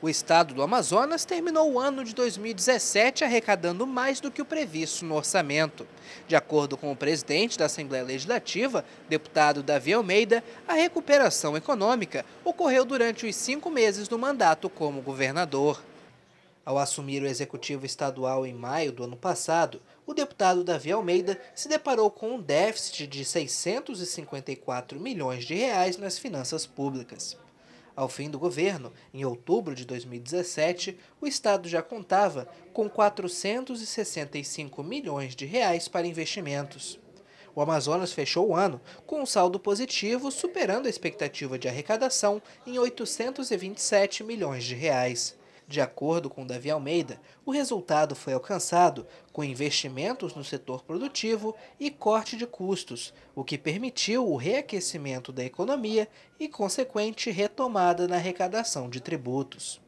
O estado do Amazonas terminou o ano de 2017 arrecadando mais do que o previsto no orçamento. De acordo com o presidente da Assembleia Legislativa, deputado Davi Almeida, a recuperação econômica ocorreu durante os cinco meses do mandato como governador. Ao assumir o executivo estadual em maio do ano passado, o deputado Davi Almeida se deparou com um déficit de 654 milhões de reais nas finanças públicas. Ao fim do governo, em outubro de 2017, o estado já contava com 465 milhões de reais para investimentos. O Amazonas fechou o ano com um saldo positivo, superando a expectativa de arrecadação em 827 milhões de reais. De acordo com Davi Almeida, o resultado foi alcançado com investimentos no setor produtivo e corte de custos, o que permitiu o reaquecimento da economia e consequente retomada na arrecadação de tributos.